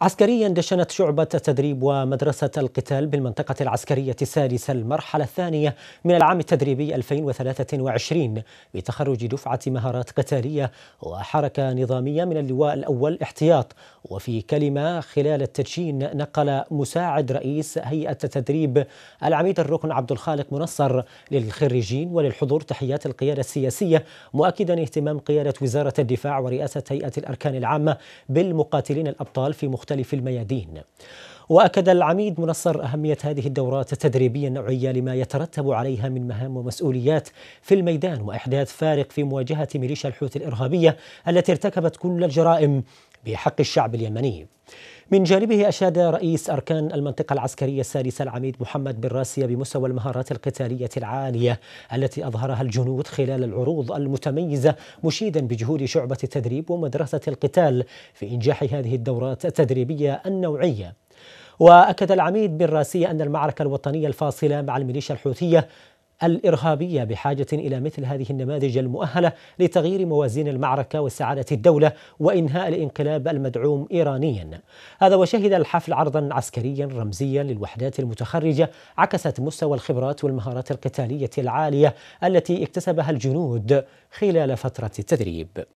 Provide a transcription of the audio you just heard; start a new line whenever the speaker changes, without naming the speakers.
عسكريا دشنت شعبة التدريب ومدرسة القتال بالمنطقة العسكرية السادسة المرحلة الثانية من العام التدريبي 2023 بتخرج دفعة مهارات قتالية وحركة نظامية من اللواء الأول احتياط وفي كلمة خلال التدشين نقل مساعد رئيس هيئة التدريب العميد الركن عبد الخالق منصر للخريجين وللحضور تحيات القيادة السياسية مؤكدا اهتمام قيادة وزارة الدفاع ورئاسة هيئة الأركان العامة بالمقاتلين الأبطال في مختلف الميادين وأكد العميد منصر أهمية هذه الدورات التدريبية النوعية لما يترتب عليها من مهام ومسؤوليات في الميدان وإحداث فارق في مواجهة ميليشيا الحوثي الإرهابية التي ارتكبت كل الجرائم بحق الشعب اليمني من جانبه أشاد رئيس أركان المنطقة العسكرية السادسة العميد محمد بن راسية بمستوى المهارات القتالية العالية التي أظهرها الجنود خلال العروض المتميزة مشيدا بجهود شعبة التدريب ومدرسة القتال في إنجاح هذه الدورات التدريبية النوعية وأكد العميد بن راسية أن المعركة الوطنية الفاصلة مع الميليشيا الحوثية الارهابيه بحاجه الى مثل هذه النماذج المؤهله لتغيير موازين المعركه وسعاده الدوله وانهاء الانقلاب المدعوم ايرانيا. هذا وشهد الحفل عرضا عسكريا رمزيا للوحدات المتخرجه عكست مستوى الخبرات والمهارات القتاليه العاليه التي اكتسبها الجنود خلال فتره التدريب.